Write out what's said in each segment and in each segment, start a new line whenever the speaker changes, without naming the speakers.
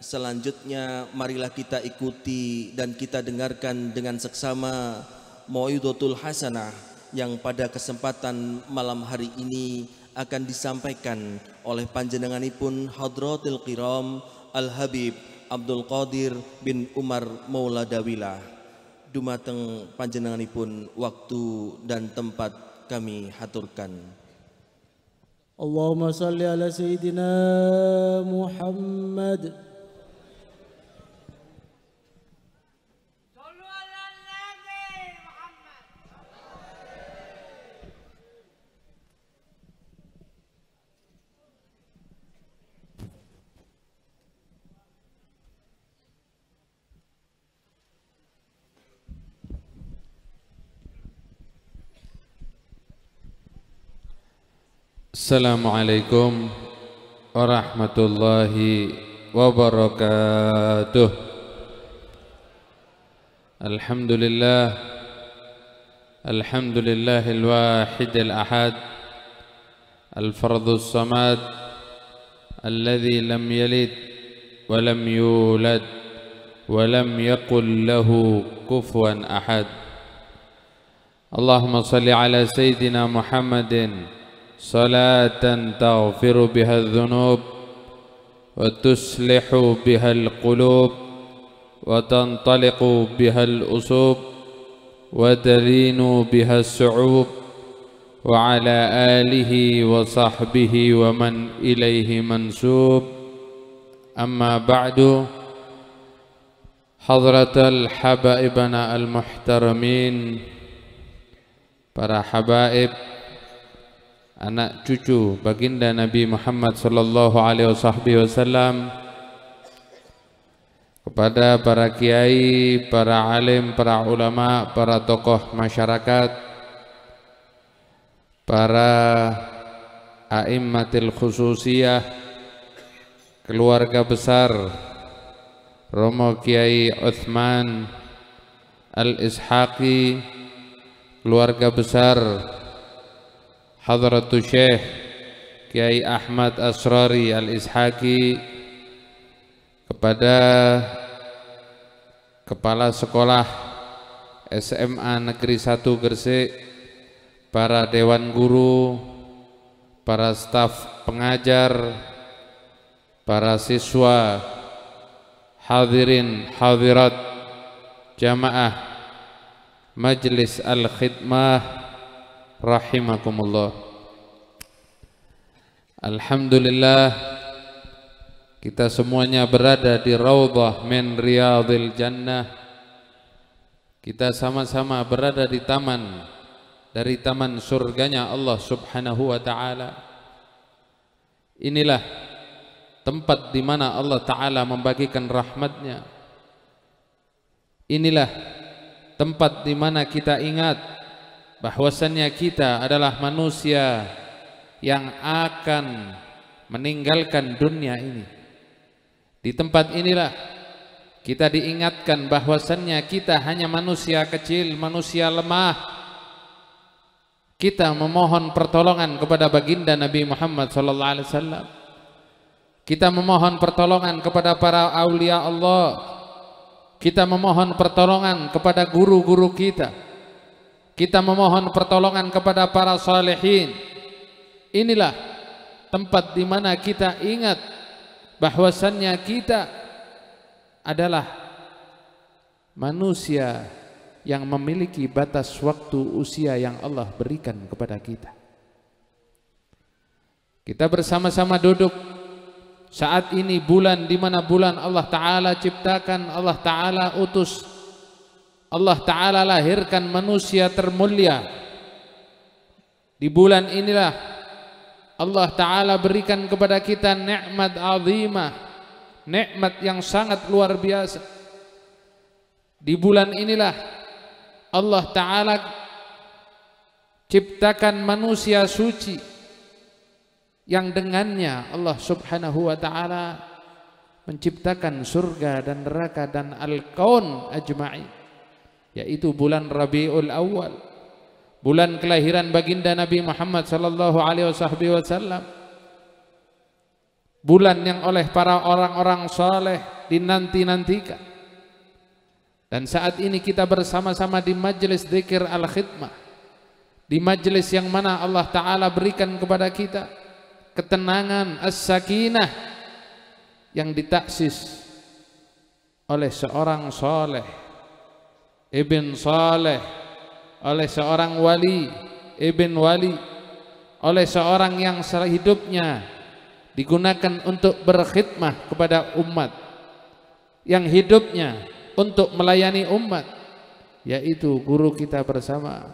Selanjutnya marilah kita ikuti dan kita dengarkan dengan seksama Mu'idotul Hasanah yang pada kesempatan malam hari ini akan disampaikan oleh panjenenganipun Hadratil Qiram Al-Habib Abdul Qadir bin Umar Maula Dawila. Dumateng panjenenganipun waktu dan tempat kami haturkan.
Allahumma salli ala Sayyidina Muhammad.
السلام عليكم ورحمة الله وبركاته الحمد لله الحمد لله الواحد الأحد الفرض الصمد الذي لم يلد ولم يولد ولم يقل له كفوا أحد اللهم صل على سيدنا محمدٍ صلاة تغفر بها الذنوب وتصلح بها القلوب وتنطلق بها الأصوب وتلين بها السعوب وعلى آله وصحبه ومن إليه منسوب أما بعد حضرة الحبائبنا المحترمين para habaib anak cucu baginda Nabi Muhammad sallallahu alaihi wasallam kepada para kiai, para alim, para ulama, para tokoh masyarakat, para a'immatil khususiyah, keluarga besar Romo Kiai Uthman Al-Ishaqi, keluarga besar Hadratu Syekh Kiai Ahmad Asrari al ishaqi kepada Kepala Sekolah SMA Negeri 1 Gresik, para dewan guru, para staf pengajar, para siswa, hadirin, hadirat, jamaah Majelis Al-Khidmah rahimakumullah Alhamdulillah kita semuanya berada di raudhah min jannah kita sama-sama berada di taman dari taman surganya Allah Subhanahu wa taala inilah tempat di mana Allah taala membagikan rahmatnya inilah tempat di mana kita ingat bahwasannya kita adalah manusia yang akan meninggalkan dunia ini. Di tempat inilah kita diingatkan bahwasannya kita hanya manusia kecil, manusia lemah. Kita memohon pertolongan kepada baginda Nabi Muhammad SAW. Kita memohon pertolongan kepada para aulia Allah. Kita memohon pertolongan kepada guru-guru kita kita memohon pertolongan kepada para salihin. Inilah tempat di mana kita ingat bahwasannya kita adalah manusia yang memiliki batas waktu usia yang Allah berikan kepada kita. Kita bersama-sama duduk saat ini bulan di mana bulan Allah Ta'ala ciptakan, Allah Ta'ala utus Allah Ta'ala lahirkan manusia termulia di bulan inilah Allah Ta'ala berikan kepada kita nikmat azimah nikmat yang sangat luar biasa di bulan inilah Allah Ta'ala ciptakan manusia suci yang dengannya Allah Subhanahu wa taala menciptakan surga dan neraka dan al-kaun ajma'i yaitu bulan Rabiul Awal bulan kelahiran baginda Nabi Muhammad sallallahu alaihi wasallam bulan yang oleh para orang-orang saleh dinanti-nantikan dan saat ini kita bersama-sama di majelis zikir al-khidmah di majelis yang mana Allah taala berikan kepada kita ketenangan as-sakinah yang ditaksis oleh seorang soleh Ibn Saleh oleh seorang wali Ibn Wali oleh seorang yang hidupnya digunakan untuk berkhidmah kepada umat yang hidupnya untuk melayani umat yaitu guru kita bersama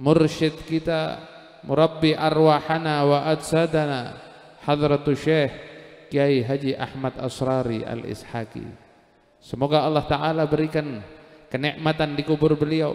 mursyid kita murabbi arwahana wa adzadana, hadratu syekh Kiai Haji Ahmad Asrari Al-Ishaqi semoga Allah Ta'ala berikan kenikmatan di kubur beliau.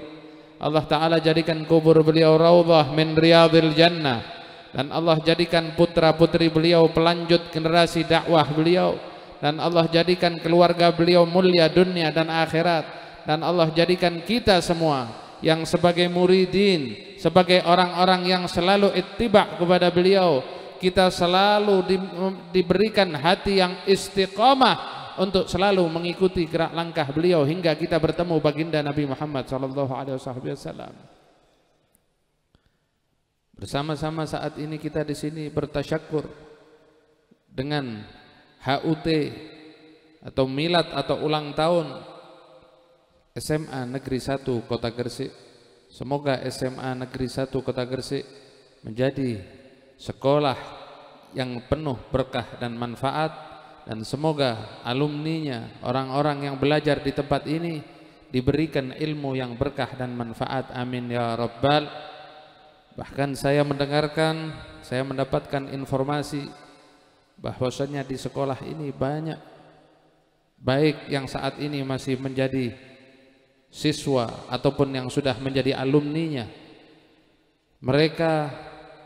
Allah Ta'ala jadikan kubur beliau rawdah min riyadil jannah. Dan Allah jadikan putra-putri beliau pelanjut generasi dakwah beliau. Dan Allah jadikan keluarga beliau mulia dunia dan akhirat. Dan Allah jadikan kita semua yang sebagai muridin, sebagai orang-orang yang selalu ittiba kepada beliau, kita selalu di, diberikan hati yang istiqamah untuk selalu mengikuti gerak langkah beliau hingga kita bertemu baginda Nabi Muhammad SAW Bersama-sama saat ini kita di sini bertasyakur dengan HUT atau milad atau ulang tahun SMA Negeri 1 Kota Gresik. Semoga SMA Negeri 1 Kota Gresik menjadi sekolah yang penuh berkah dan manfaat dan semoga alumninya, orang-orang yang belajar di tempat ini diberikan ilmu yang berkah dan manfaat. Amin ya rabbal. Bahkan saya mendengarkan, saya mendapatkan informasi bahwasanya di sekolah ini banyak baik yang saat ini masih menjadi siswa ataupun yang sudah menjadi alumninya mereka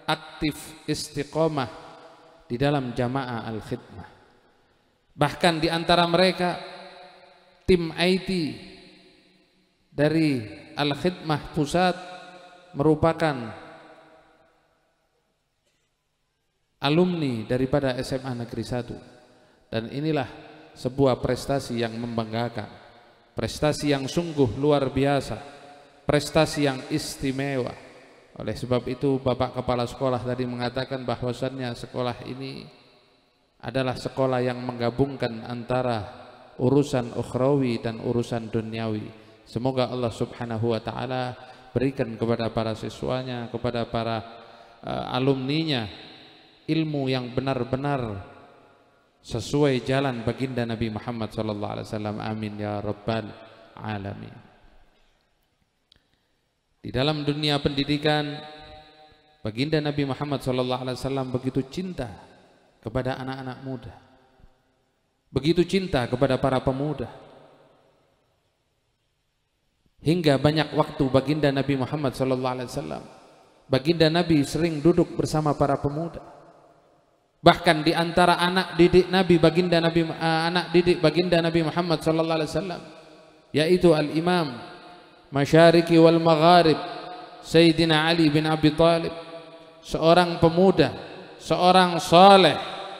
aktif istiqomah di dalam jamaah al-khidmah Bahkan di antara mereka tim IT dari Al-Khidmah Pusat merupakan alumni daripada SMA Negeri 1 dan inilah sebuah prestasi yang membanggakan prestasi yang sungguh luar biasa prestasi yang istimewa oleh sebab itu Bapak Kepala Sekolah tadi mengatakan bahwasannya sekolah ini adalah sekolah yang menggabungkan antara urusan ukhrawi dan urusan duniawi. Semoga Allah Subhanahu wa taala berikan kepada para siswanya, kepada para uh, alumninya ilmu yang benar-benar sesuai jalan baginda Nabi Muhammad sallallahu alaihi wasallam. Amin ya rabbal alamin. Di dalam dunia pendidikan baginda Nabi Muhammad sallallahu alaihi wasallam begitu cinta kepada anak-anak muda. Begitu cinta kepada para pemuda. Hingga banyak waktu baginda Nabi Muhammad sallallahu alaihi wasallam baginda Nabi sering duduk bersama para pemuda. Bahkan di antara anak didik Nabi baginda Nabi uh, anak didik baginda Nabi Muhammad sallallahu alaihi wasallam yaitu al-Imam Masyariki wal Magharib Sayyidina Ali bin Abi Thalib, seorang pemuda seorang soleh,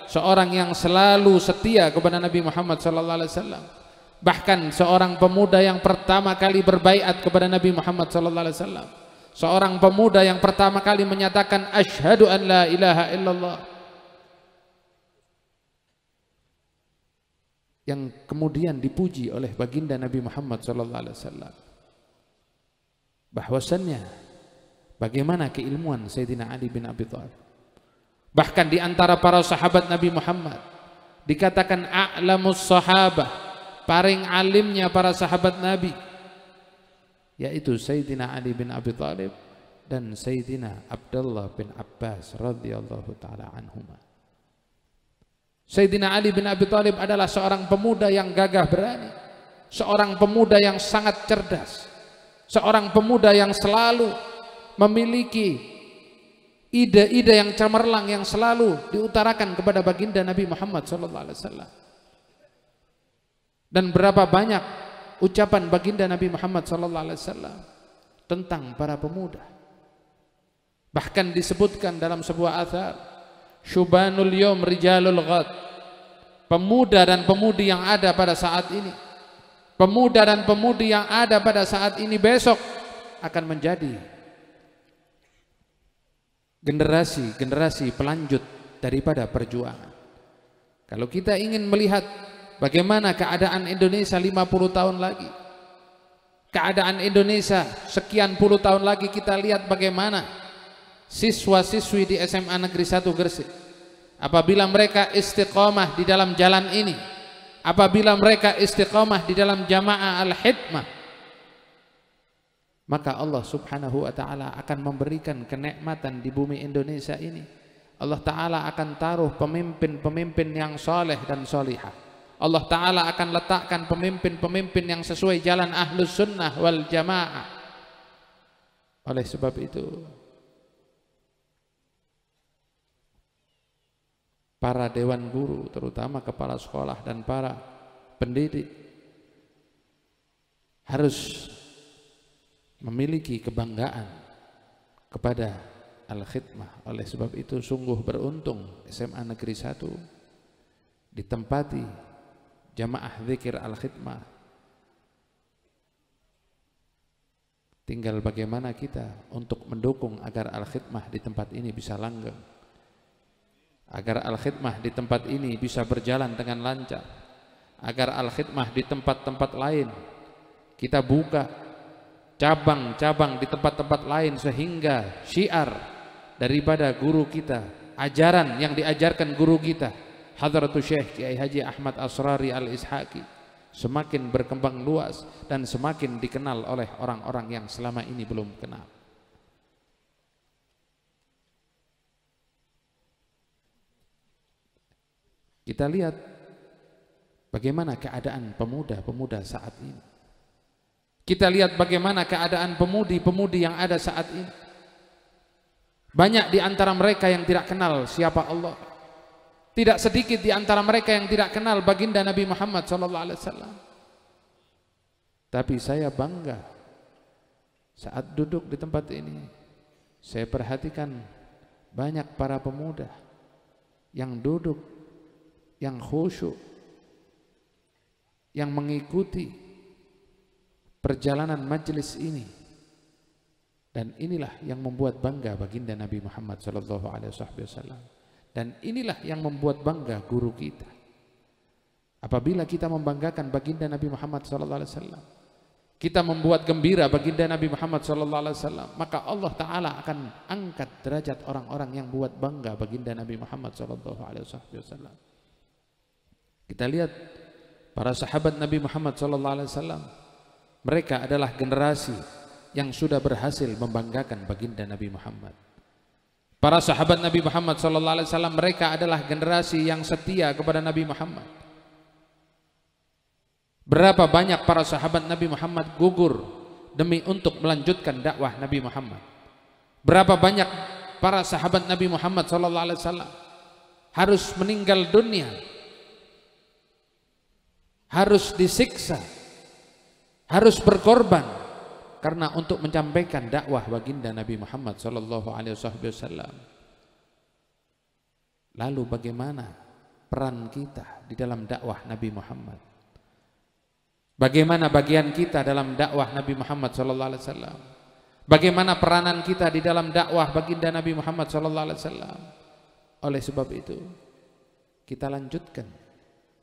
seorang yang selalu setia kepada Nabi Muhammad SAW. Bahkan seorang pemuda yang pertama kali berbaikat kepada Nabi Muhammad SAW. Seorang pemuda yang pertama kali menyatakan asyhadu an la ilaha illallah. yang kemudian dipuji oleh baginda Nabi Muhammad SAW bahwasannya bagaimana keilmuan Sayyidina Ali bin Abi Thalib Bahkan di antara para sahabat Nabi Muhammad dikatakan a'lamus sahabah, paling alimnya para sahabat Nabi yaitu Sayyidina Ali bin Abi Thalib dan Sayyidina Abdullah bin Abbas radhiyallahu taala anhuma. Sayyidina Ali bin Abi Thalib adalah seorang pemuda yang gagah berani, seorang pemuda yang sangat cerdas, seorang pemuda yang selalu memiliki ide-ide yang cemerlang yang selalu diutarakan kepada baginda Nabi Muhammad SAW. Dan berapa banyak ucapan baginda Nabi Muhammad SAW tentang para pemuda. Bahkan disebutkan dalam sebuah athar, Syubanul yom rijalul ghad. Pemuda dan pemudi yang ada pada saat ini. Pemuda dan pemudi yang ada pada saat ini besok akan menjadi generasi-generasi pelanjut daripada perjuangan. Kalau kita ingin melihat bagaimana keadaan Indonesia 50 tahun lagi, keadaan Indonesia sekian puluh tahun lagi kita lihat bagaimana siswa-siswi di SMA Negeri 1 Gresik apabila mereka istiqomah di dalam jalan ini apabila mereka istiqomah di dalam jamaah al-hikmah maka Allah Subhanahu wa taala akan memberikan kenikmatan di bumi Indonesia ini. Allah taala akan taruh pemimpin-pemimpin yang soleh dan solihah. Allah taala akan letakkan pemimpin-pemimpin yang sesuai jalan ahlus sunnah wal jamaah. Oleh sebab itu para dewan guru terutama kepala sekolah dan para pendidik harus memiliki kebanggaan kepada al-khidmah. Oleh sebab itu sungguh beruntung SMA Negeri 1 ditempati jamaah zikir al-khidmah. Tinggal bagaimana kita untuk mendukung agar al-khidmah di tempat ini bisa langgeng. Agar al-khidmah di tempat ini bisa berjalan dengan lancar. Agar al-khidmah di tempat-tempat lain kita buka cabang-cabang di tempat-tempat lain sehingga syiar daripada guru kita ajaran yang diajarkan guru kita Hadratu Syekh Kiai Haji Ahmad Asrari Al-Ishaqi semakin berkembang luas dan semakin dikenal oleh orang-orang yang selama ini belum kenal kita lihat bagaimana keadaan pemuda-pemuda saat ini kita lihat bagaimana keadaan pemudi-pemudi yang ada saat ini. Banyak di antara mereka yang tidak kenal siapa Allah. Tidak sedikit di antara mereka yang tidak kenal baginda Nabi Muhammad SAW. Tapi saya bangga saat duduk di tempat ini. Saya perhatikan banyak para pemuda yang duduk, yang khusyuk, yang mengikuti perjalanan majelis ini dan inilah yang membuat bangga baginda Nabi Muhammad sallallahu alaihi wasallam dan inilah yang membuat bangga guru kita apabila kita membanggakan baginda Nabi Muhammad sallallahu alaihi wasallam kita membuat gembira baginda Nabi Muhammad sallallahu alaihi wasallam maka Allah taala akan angkat derajat orang-orang yang buat bangga baginda Nabi Muhammad sallallahu alaihi wasallam kita lihat para sahabat Nabi Muhammad sallallahu alaihi wasallam mereka adalah generasi yang sudah berhasil membanggakan baginda Nabi Muhammad. Para sahabat Nabi Muhammad sallallahu alaihi wasallam mereka adalah generasi yang setia kepada Nabi Muhammad. Berapa banyak para sahabat Nabi Muhammad gugur demi untuk melanjutkan dakwah Nabi Muhammad. Berapa banyak para sahabat Nabi Muhammad sallallahu alaihi wasallam harus meninggal dunia harus disiksa harus berkorban karena untuk menyampaikan dakwah baginda Nabi Muhammad sallallahu alaihi wasallam. Lalu bagaimana peran kita di dalam dakwah Nabi Muhammad? Bagaimana bagian kita dalam dakwah Nabi Muhammad sallallahu alaihi wasallam? Bagaimana peranan kita di dalam dakwah baginda Nabi Muhammad sallallahu alaihi wasallam? Oleh sebab itu, kita lanjutkan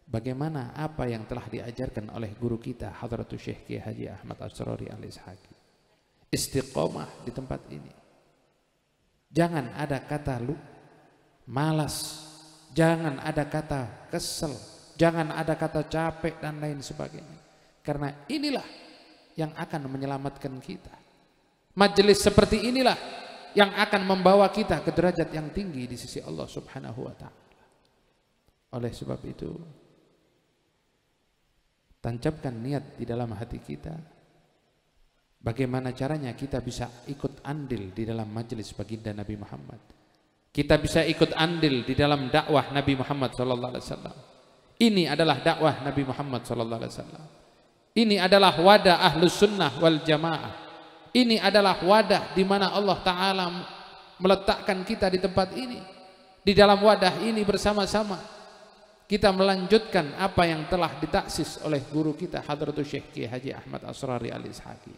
Bagaimana apa yang telah diajarkan oleh guru kita Hadratu Syekh Kiai Haji Ahmad Asrori Al Ishaqi. Istiqomah di tempat ini. Jangan ada kata lu malas, jangan ada kata kesel, jangan ada kata capek dan lain sebagainya. Karena inilah yang akan menyelamatkan kita. Majelis seperti inilah yang akan membawa kita ke derajat yang tinggi di sisi Allah Subhanahu wa taala. Oleh sebab itu, Tancapkan niat di dalam hati kita. Bagaimana caranya kita bisa ikut andil di dalam majelis baginda Nabi Muhammad. Kita bisa ikut andil di dalam dakwah Nabi Muhammad sallallahu alaihi wasallam. Ini adalah dakwah Nabi Muhammad sallallahu alaihi wasallam. Ini adalah wadah ahlus sunnah wal jamaah. Ini adalah wadah di mana Allah Ta'ala meletakkan kita di tempat ini. Di dalam wadah ini bersama-sama kita melanjutkan apa yang telah ditaksis oleh guru kita Hadratu Syekh Ki Haji Ahmad Asrari Al Ishaqi.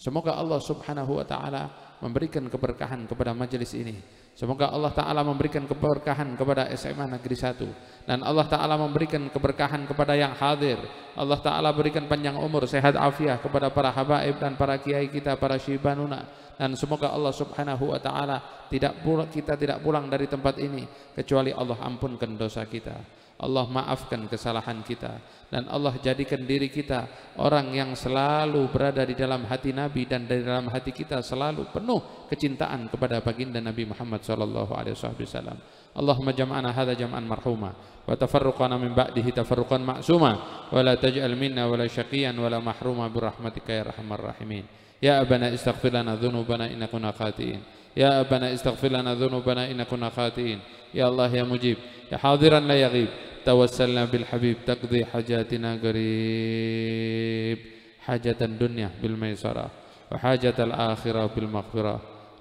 Semoga Allah Subhanahu wa taala memberikan keberkahan kepada majelis ini. Semoga Allah taala memberikan keberkahan kepada SMA Negeri 1 dan Allah taala memberikan keberkahan kepada yang hadir. Allah taala berikan panjang umur, sehat afiah kepada para habaib dan para kiai kita, para syibanuna dan semoga Allah Subhanahu wa taala tidak kita tidak pulang dari tempat ini kecuali Allah ampunkan dosa kita. Allah maafkan kesalahan kita dan Allah jadikan diri kita orang yang selalu berada di dalam hati Nabi dan di dalam hati kita selalu penuh kecintaan kepada baginda Nabi Muhammad sallallahu alaihi wasallam. Allahumma jam'ana hadha jam'an marhuma wa tafarruqana min ba'dihi tafarruqan ma'suma wa la taj'al minna wa la syaqiyan wa la mahruma bi rahmatika ya rahman rahimin. Ya abana istaghfir lana dhunubana inna kunna khatiin. Ya abana istaghfir lana ذنوبنا إن khati'in. Ya Allah ya mujib. Ya hadiran la yaghib توسلنا بالحبيب تقضي حاجاتنا قريب حاجة الدنيا بالميسرة وحاجة الآخرة بالمغفرة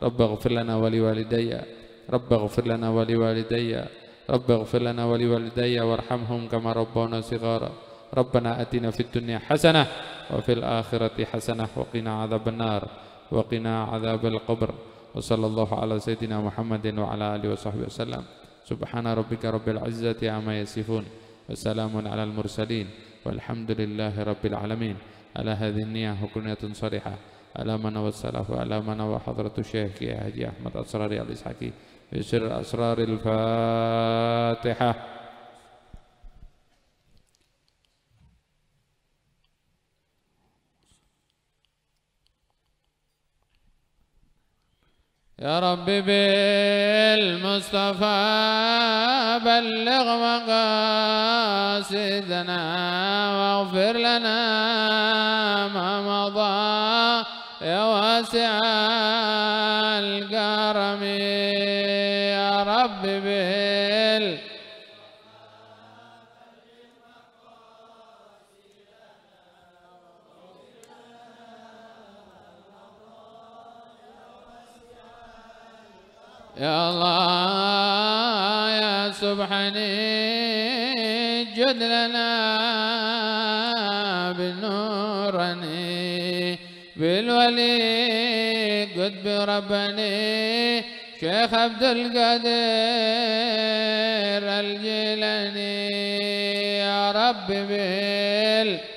رب اغفر لنا ولوالدي رب اغفر لنا ولوالدي رب اغفر لنا ولوالدي وارحمهم كما ربونا صغارا ربنا أتنا في الدنيا حسنة وفي الآخرة حسنة وقنا عذاب النار وقنا عذاب القبر وصلى الله على سيدنا محمد وعلى آله وصحبه وسلم سبحان ربك رب العزة عما يصفون وسلام على المرسلين والحمد لله رب العالمين على هذه النية وكنية صالحة على من والسلف وعلى من وحضرة الشيخ يا حجي أحمد أسرار الإسحاقي بسر أسرار الفاتحة
يا رب بالمصطفى بلغ مقاصدنا واغفر لنا ما مضى يا واسع سبحاني جد لنا بنورني بالولي قد بربني شيخ عبد القادر الجيلاني يا رب بالولي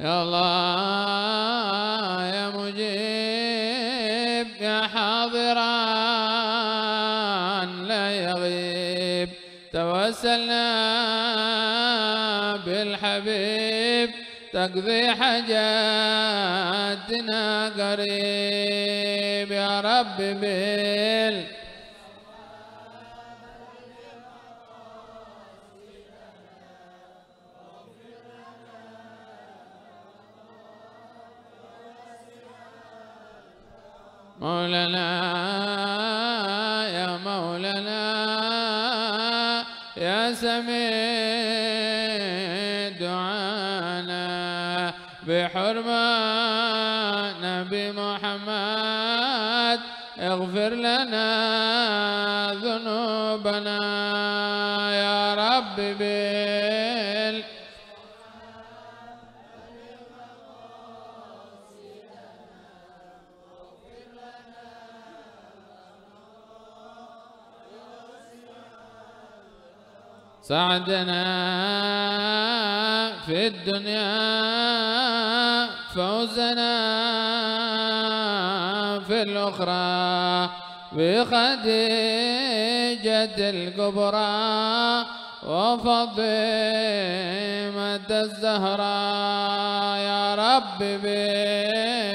يا الله يا مجيب يا حاضران لا يغيب توسلنا بالحبيب تقضي حاجاتنا قريب يا رب بالحبيب مولانا يا مولانا يا سميع دعانا بحرمة نبي محمد اغفر لنا ذنوبنا يا رب بي سعدنا في الدنيا فوزنا في الأخرى بخديجة الكبرى وفضيمة الزهراء يا رب بالمصطفى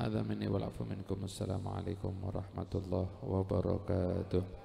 هذا مني والعفو منكم السلام عليكم ورحمة الله وبركاته